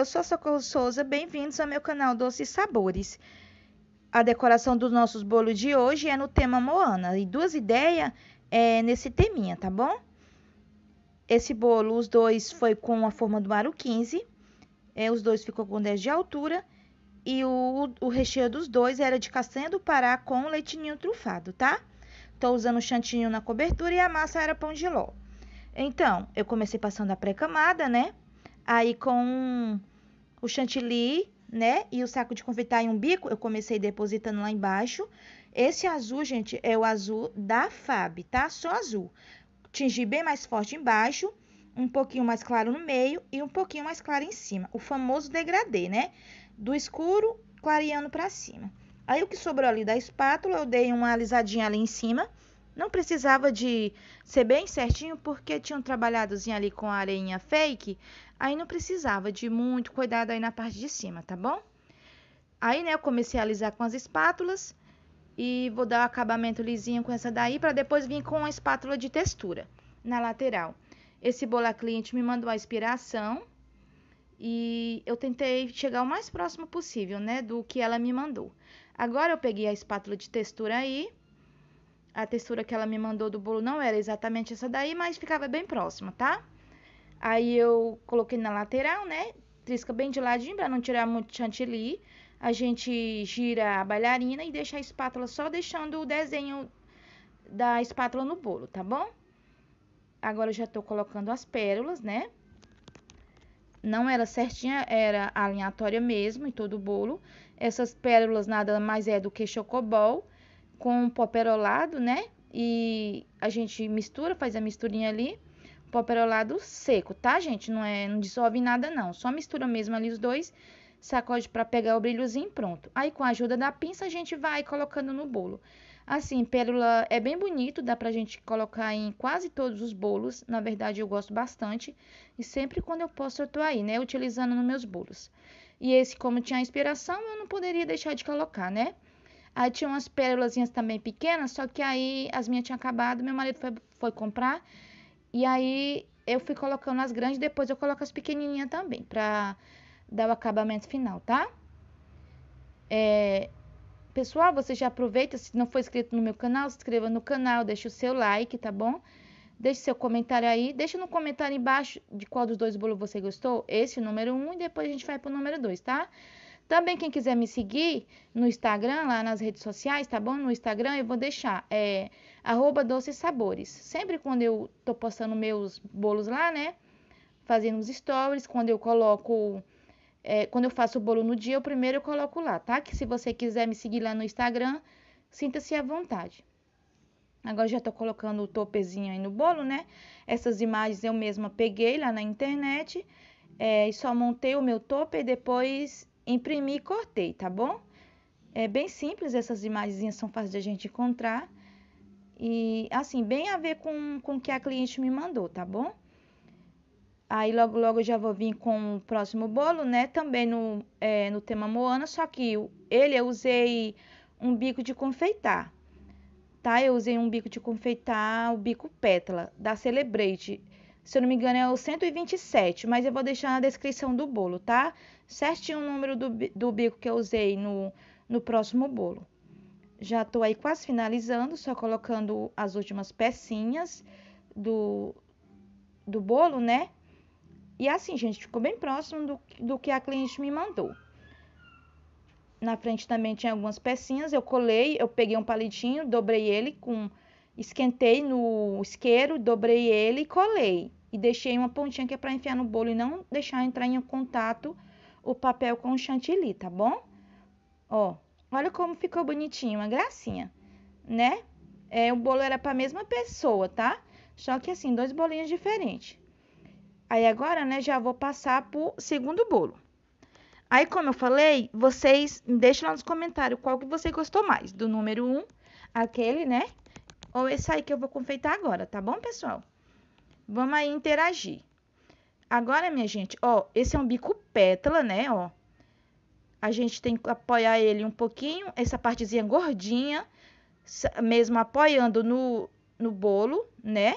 eu sou a Socorro Souza, bem-vindos ao meu canal Doces Sabores. A decoração dos nossos bolos de hoje é no tema Moana, e duas ideias é nesse teminha, tá bom? Esse bolo, os dois foi com a forma do aro 15, é, os dois ficou com 10 de altura, e o, o recheio dos dois era de castanha do Pará com leitinho trufado, tá? Tô usando chantinho na cobertura e a massa era pão de ló. Então, eu comecei passando a pré-camada, né? Aí com o chantilly, né? E o saco de confeitar em um bico, eu comecei depositando lá embaixo. Esse azul, gente, é o azul da Fab, tá? Só azul. Tingi bem mais forte embaixo, um pouquinho mais claro no meio e um pouquinho mais claro em cima. O famoso degradê, né? Do escuro, clareando pra cima. Aí, o que sobrou ali da espátula, eu dei uma alisadinha ali em cima não precisava de ser bem certinho porque tinha um trabalhadozinho ali com a areinha fake. Aí não precisava de muito cuidado aí na parte de cima, tá bom? Aí, né, eu comecei a alisar com as espátulas e vou dar o acabamento lisinho com essa daí para depois vir com a espátula de textura na lateral. Esse bola cliente me mandou a inspiração e eu tentei chegar o mais próximo possível, né, do que ela me mandou. Agora eu peguei a espátula de textura aí a textura que ela me mandou do bolo não era exatamente essa daí, mas ficava bem próxima, tá? Aí eu coloquei na lateral, né? Trisca bem de ladinho para não tirar muito chantilly. A gente gira a bailarina e deixa a espátula só deixando o desenho da espátula no bolo, tá bom? Agora eu já tô colocando as pérolas, né? não era certinha, era aleatória mesmo em todo o bolo. Essas pérolas nada mais é do que chocobol com perolado, né? E a gente mistura, faz a misturinha ali. perolado seco, tá, gente? Não é, não dissolve nada não. Só mistura mesmo ali os dois, sacode para pegar o brilhozinho, pronto. Aí com a ajuda da pinça a gente vai colocando no bolo. Assim, pérola é bem bonito, dá pra gente colocar em quase todos os bolos. Na verdade, eu gosto bastante. E sempre quando eu posso, eu tô aí, né? Utilizando nos meus bolos. E esse, como tinha inspiração, eu não poderia deixar de colocar, né? Aí tinha umas pérolazinhas também pequenas, só que aí as minhas tinham acabado, meu marido foi, foi comprar. E aí eu fui colocando as grandes, depois eu coloco as pequenininhas também, pra dar o acabamento final, tá? É, pessoal, você já aproveita, se não for inscrito no meu canal, se inscreva no canal, deixa o seu like, tá bom? Deixe seu comentário aí, deixa no comentário embaixo de qual dos dois bolos você gostou, esse número 1 um, e depois a gente vai pro número 2, tá? Também quem quiser me seguir no Instagram, lá nas redes sociais, tá bom? No Instagram eu vou deixar é arroba doces sabores. Sempre quando eu tô postando meus bolos lá, né? Fazendo os stories, quando eu coloco é, quando eu faço o bolo no dia, eu primeiro eu coloco lá, tá? Que se você quiser me seguir lá no Instagram, sinta-se à vontade. Agora já tô colocando o topezinho aí no bolo, né? Essas imagens eu mesma peguei lá na internet é, e só montei o meu tope e depois imprimi e cortei, tá bom? É bem simples, essas imagens são fáceis de a gente encontrar. E assim, bem a ver com, com o que a cliente me mandou, tá bom? Aí logo, logo eu já vou vir com o próximo bolo, né? Também no, é, no tema Moana, só que ele eu usei um bico de confeitar, tá? Eu usei um bico de confeitar, o bico pétala, da Celebrate se eu não me engano, é o 127, mas eu vou deixar na descrição do bolo, tá? Certinho o número do, do bico que eu usei no, no próximo bolo. Já tô aí quase finalizando, só colocando as últimas pecinhas do, do bolo, né? E assim, gente, ficou bem próximo do, do que a cliente me mandou. Na frente também tinha algumas pecinhas, eu colei, eu peguei um palitinho, dobrei ele com Esquentei no isqueiro, dobrei ele e colei. E deixei uma pontinha que é para enfiar no bolo e não deixar entrar em contato o papel com o chantilly, tá bom? Ó, olha como ficou bonitinho, uma gracinha, né? É, o bolo era para a mesma pessoa, tá? Só que assim, dois bolinhos diferentes. Aí agora, né, já vou passar pro segundo bolo. Aí, como eu falei, vocês deixem lá nos comentários qual que você gostou mais, do número 1, um, aquele, né, ou esse aí que eu vou confeitar agora, tá bom, pessoal? Vamos aí interagir. Agora, minha gente, ó, esse é um bico pétala, né, ó. A gente tem que apoiar ele um pouquinho, essa partezinha gordinha, mesmo apoiando no, no bolo, né?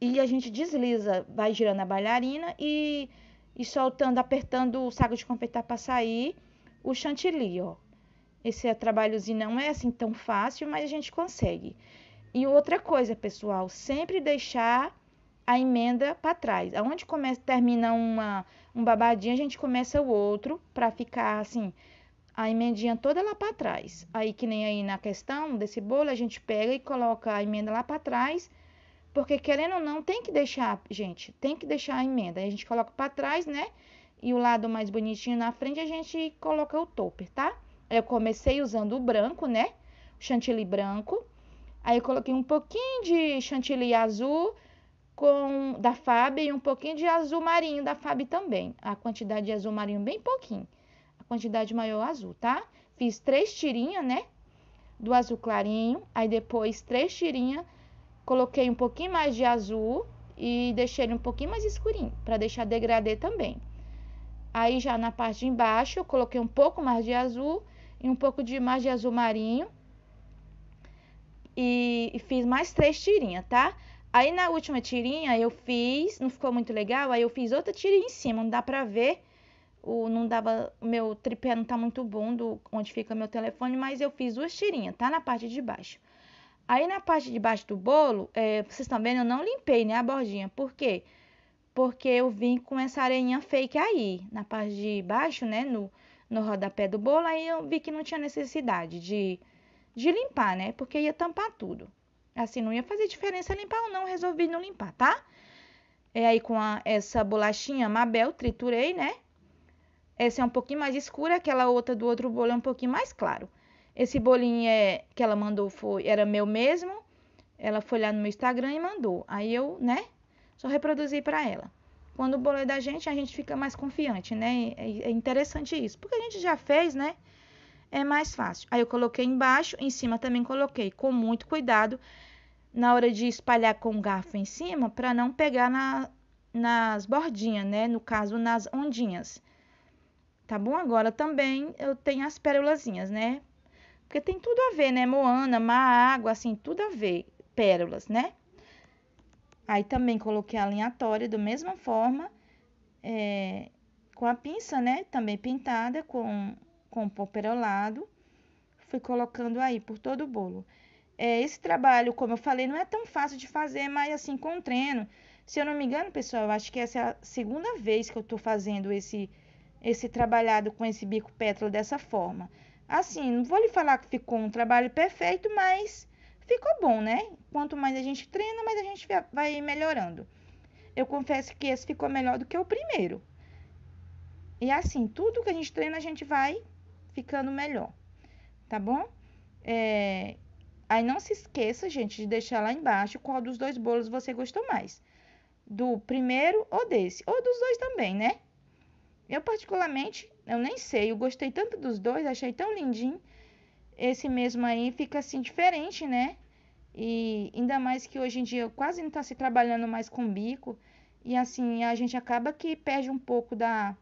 E a gente desliza, vai girando a bailarina e, e soltando, apertando o saco de confeitar para sair o chantilly, ó. Esse trabalhozinho não é assim tão fácil, mas a gente consegue. E outra coisa, pessoal, sempre deixar a emenda para trás. Aonde começa, termina uma, um babadinho, a gente começa o outro para ficar assim, a emendinha toda lá para trás. Aí que nem aí na questão desse bolo, a gente pega e coloca a emenda lá para trás, porque querendo ou não, tem que deixar, gente, tem que deixar a emenda. Aí a gente coloca para trás, né? E o lado mais bonitinho na frente a gente coloca o topper, tá? Eu comecei usando o branco, né? O chantilly branco. Aí eu coloquei um pouquinho de chantilly azul com da Fab e um pouquinho de azul marinho da Fab também. A quantidade de azul marinho bem pouquinho. A quantidade maior azul, tá? Fiz três tirinhas, né? Do azul clarinho, aí depois três tirinhas, coloquei um pouquinho mais de azul e deixei ele um pouquinho mais escurinho, para deixar degradê também. Aí já na parte de embaixo, eu coloquei um pouco mais de azul e um pouco de de azul marinho. E, fiz mais três tirinhas, tá? Aí na última tirinha eu fiz, não ficou muito legal, aí eu fiz outra tirinha em cima, não dá pra ver. O, não dava, meu tripé não tá muito bom do onde fica meu telefone, mas eu fiz duas tirinhas, tá? Na parte de baixo. Aí na parte de baixo do bolo, é, vocês estão vendo, eu não limpei, né, a bordinha. Por quê? Porque eu vim com essa areinha fake aí, na parte de baixo, né, no, no rodapé do bolo, aí eu vi que não tinha necessidade de, de limpar, né? Porque ia tampar tudo. Assim, não ia fazer diferença limpar ou não, resolvi não limpar, tá? E é aí com a, essa bolachinha Mabel, triturei, né? Essa é um pouquinho mais escura, aquela outra do outro bolo é um pouquinho mais claro. Esse bolinho é, que ela mandou foi, era meu mesmo. Ela foi lá no meu Instagram e mandou. Aí eu, né, só reproduzi para ela. Quando o bolo é da gente, a gente fica mais confiante, né? É, é interessante isso. Porque a gente já fez, né? É mais fácil. Aí eu coloquei embaixo, em cima também coloquei com muito cuidado na hora de espalhar com o garfo em cima para não pegar na, nas bordinhas, né? No caso, nas ondinhas. Tá bom? Agora também eu tenho as pérolazinhas, né? Porque tem tudo a ver, né? Moana, má água, assim, tudo a ver. Pérolas, né? Aí também coloquei a linha da mesma forma, é, com a pinça, né? Também pintada com, com perolado. Fui colocando aí por todo o bolo. É, esse trabalho, como eu falei, não é tão fácil de fazer, mas assim, com treino. Se eu não me engano, pessoal, eu acho que essa é a segunda vez que eu tô fazendo esse, esse trabalhado com esse bico pétalo dessa forma. Assim, não vou lhe falar que ficou um trabalho perfeito, mas ficou bom, né? Quanto mais a gente treina, mais a gente vai melhorando. Eu confesso que esse ficou melhor do que o primeiro. E assim, tudo que a gente treina, a gente vai ficando melhor, tá bom? É... Aí não se esqueça, gente, de deixar lá embaixo qual dos dois bolos você gostou mais. Do primeiro ou desse, ou dos dois também, né? Eu particularmente, eu nem sei, eu gostei tanto dos dois, achei tão lindinho esse mesmo aí fica assim diferente, né? E ainda mais que hoje em dia quase não está se trabalhando mais com bico. E assim, a gente acaba que perde um pouco da,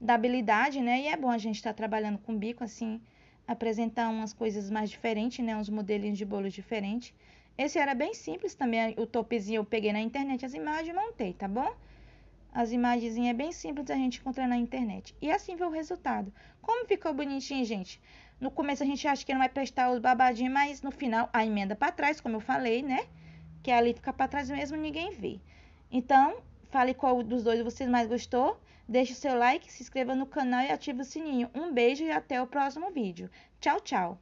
da habilidade, né? E é bom a gente estar tá trabalhando com bico, assim, apresentar umas coisas mais diferentes, né? Uns modelinhos de bolo diferentes. Esse era bem simples também, o topzinho eu peguei na internet as imagens e montei, tá bom? As imagens é bem simples a gente encontra na internet. E assim vê o resultado. Como ficou bonitinho, gente? No começo a gente acha que não vai prestar os babadinhos, mas no final a emenda para trás, como eu falei, né? Que ali fica para trás mesmo, ninguém vê. Então, fale qual dos dois você mais gostou. Deixe o seu like, se inscreva no canal e ative o sininho. Um beijo e até o próximo vídeo. Tchau, tchau!